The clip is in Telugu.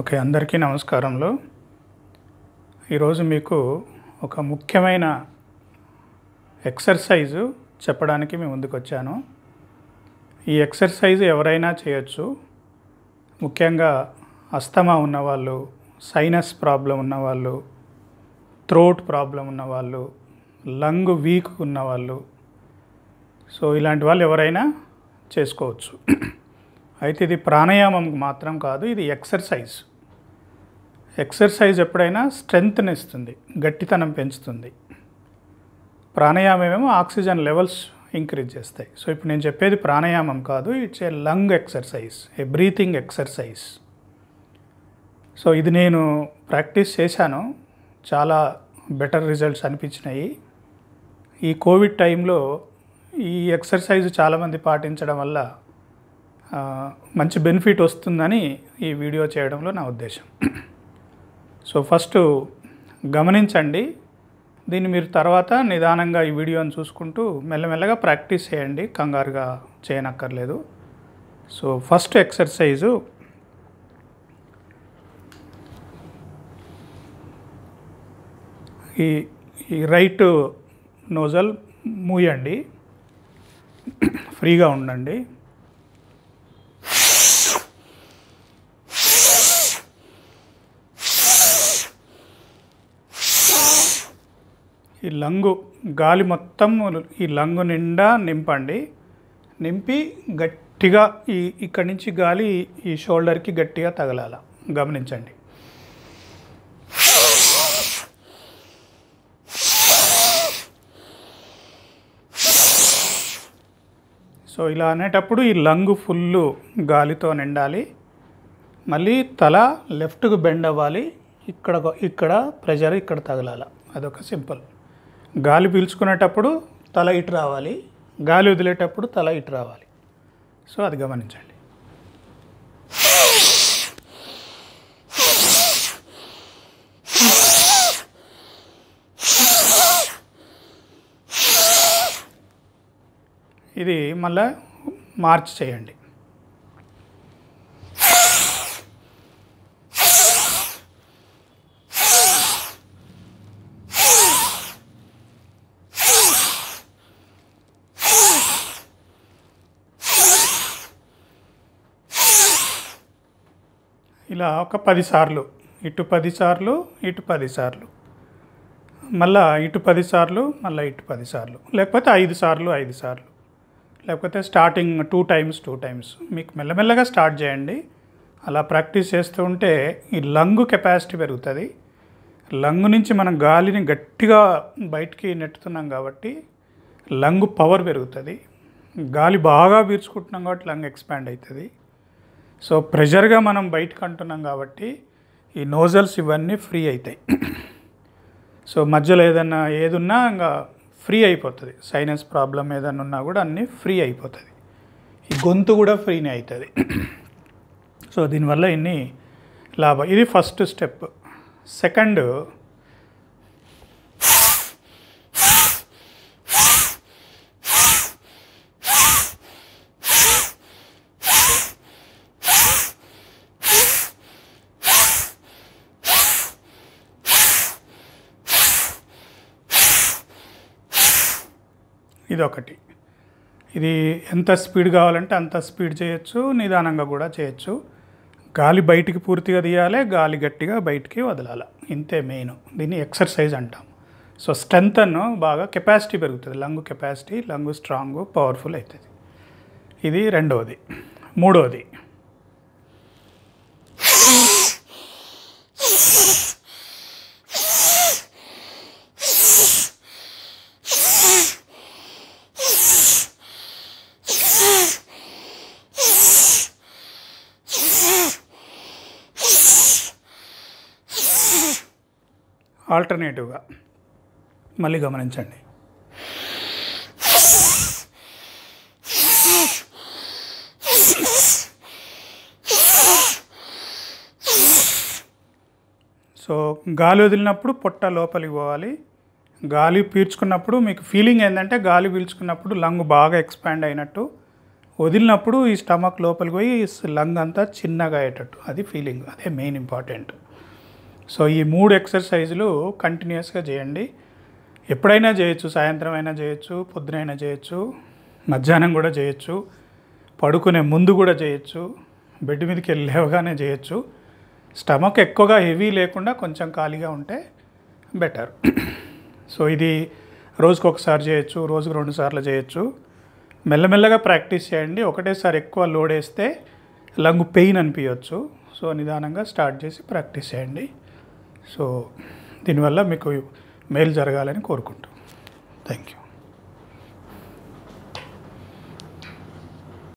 ఓకే అందరికీ నమస్కారంలో ఈరోజు మీకు ఒక ముఖ్యమైన ఎక్సర్సైజు చెప్పడానికి మీ ముందుకు వచ్చాను ఈ ఎక్సర్సైజ్ ఎవరైనా చేయొచ్చు ముఖ్యంగా అస్తమా ఉన్నవాళ్ళు సైనస్ ప్రాబ్లం ఉన్నవాళ్ళు థ్రోట్ ప్రాబ్లం ఉన్నవాళ్ళు లంగ్ వీక్ ఉన్నవాళ్ళు సో ఇలాంటి వాళ్ళు ఎవరైనా చేసుకోవచ్చు అయితే ఇది ప్రాణాయామం మాత్రం కాదు ఇది ఎక్సర్సైజ్ ఎక్సర్సైజ్ ఎప్పుడైనా స్ట్రెంగ్త్ని ఇస్తుంది గట్టితనం పెంచుతుంది ప్రాణాయామం ఆక్సిజన్ లెవెల్స్ ఇంక్రీజ్ చేస్తాయి సో ఇప్పుడు నేను చెప్పేది ప్రాణాయామం కాదు it's a lung exercise a breathing exercise so ఇది నేను ప్రాక్టీస్ చేశాను చాలా బెటర్ రిజల్ట్స్ అనిపించినాయి ఈ కోవిడ్ టైంలో ఈ ఎక్సర్సైజ్ చాలామంది పాటించడం వల్ల మంచి బెనిఫిట్ వస్తుందని ఈ వీడియో చేయడంలో నా ఉద్దేశం సో ఫస్ట్ గమనించండి దీన్ని మీరు తర్వాత నిదానంగా ఈ వీడియోని చూసుకుంటూ మెల్లమెల్లగా ప్రాక్టీస్ చేయండి కంగారుగా చేయనక్కర్లేదు సో ఫస్ట్ ఎక్సర్సైజు ఈ ఈ రైట్ నోజల్ మూయండి ఫ్రీగా ఉండండి ఈ లంగు గాలి మొత్తం ఈ లంగు నిండా నింపండి నింపి గట్టిగా ఈ ఇక్కడి నుంచి గాలి ఈ షోల్డర్కి గట్టిగా తగలాల గమనించండి సో ఇలా అనేటప్పుడు ఈ లంగు ఫుల్ గాలితో నిండాలి మళ్ళీ తల లెఫ్ట్కు బెండ్ అవ్వాలి ఇక్కడ ఇక్కడ ప్రెషర్ ఇక్కడ తగలాల అదొక సింపుల్ గాలి పీల్చుకునేటప్పుడు తల ఇటు రావాలి గాలి వదిలేటప్పుడు తల ఇటు రావాలి సో అది గమనించండి ఇది మళ్ళా మార్చి చేయండి ఇలా ఒక పదిసార్లు ఇటు పదిసార్లు ఇటు పదిసార్లు మళ్ళా ఇటు పదిసార్లు మళ్ళీ ఇటు పదిసార్లు లేకపోతే ఐదు సార్లు ఐదు సార్లు లేకపోతే starting two times two times మీకు మెల్లమెల్లగా స్టార్ట్ చేయండి అలా ప్రాక్టీస్ చేస్తూ ఉంటే ఈ లంగ్ కెపాసిటీ పెరుగుతుంది లంగ్ నుంచి మనం గాలిని గట్టిగా బయటికి నెట్టుతున్నాం కాబట్టి లంగ్ పవర్ పెరుగుతుంది గాలి బాగా పీర్చుకుంటున్నాం కాబట్టి లంగ్ ఎక్స్పాండ్ అవుతుంది సో ప్రెషర్గా మనం బయటకు అంటున్నాం కాబట్టి ఈ నోజల్స్ ఇవన్నీ ఫ్రీ అవుతాయి సో మధ్యలో ఏదన్నా ఏదున్నా ఇంకా ఫ్రీ అయిపోతుంది సైనస్ ప్రాబ్లం ఏదన్నా ఉన్నా కూడా అన్నీ ఫ్రీ అయిపోతుంది ఈ గొంతు కూడా ఫ్రీనే అవుతుంది సో దీనివల్ల ఇన్ని లాభం ఇది ఫస్ట్ స్టెప్ సెకండ్ ఇదొకటి ఇది ఎంత స్పీడ్ కావాలంటే అంత స్పీడ్ చేయొచ్చు నిదానంగా కూడా చేయొచ్చు గాలి బయటికి పూర్తిగా తీయాలి గాలి గట్టిగా బయటికి వదలాలి ఇంతే మెయిన్ దీన్ని ఎక్సర్సైజ్ అంటాం సో స్ట్రెంగ్త్ బాగా కెపాసిటీ పెరుగుతుంది lung capacity lung strong powerful అవుతుంది ఇది రెండవది మూడవది ఆల్టర్నేటివ్గా మళ్ళీ గమనించండి సో గాలి వదిలినప్పుడు పొట్ట లోపలికి పోవాలి గాలి పీల్చుకున్నప్పుడు మీకు ఫీలింగ్ ఏంటంటే గాలి పీల్చుకున్నప్పుడు లంగ్ బాగా ఎక్స్పాండ్ అయినట్టు వదిలినప్పుడు ఈ స్టమక్ లోపలికి పోయి లంగ్ అంతా చిన్నగా అయ్యేటట్టు అది ఫీలింగ్ అదే మెయిన్ ఇంపార్టెంట్ సో ఈ మూడు ఎక్సర్సైజులు కంటిన్యూస్గా చేయండి ఎప్పుడైనా చేయొచ్చు సాయంత్రం అయినా చేయొచ్చు పొద్దునైనా చేయొచ్చు మధ్యాహ్నం కూడా చేయొచ్చు పడుకునే ముందు కూడా చేయొచ్చు బెడ్ మీదకి వెళ్ళేవగానే చేయొచ్చు స్టమక్ ఎక్కువగా హెవీ లేకుండా కొంచెం ఖాళీగా ఉంటే బెటర్ సో ఇది రోజుకు ఒకసారి చేయొచ్చు రోజుకు రెండు సార్లు చేయొచ్చు మెల్లమెల్లగా ప్రాక్టీస్ చేయండి ఒకటేసారి ఎక్కువ లోడ్ వేస్తే లంగ్ పెయిన్ అనిపించవచ్చు సో నిదానంగా స్టార్ట్ చేసి ప్రాక్టీస్ చేయండి సో దీనివల్ల మీకు మేలు జరగాలని కోరుకుంటాం థ్యాంక్ యూ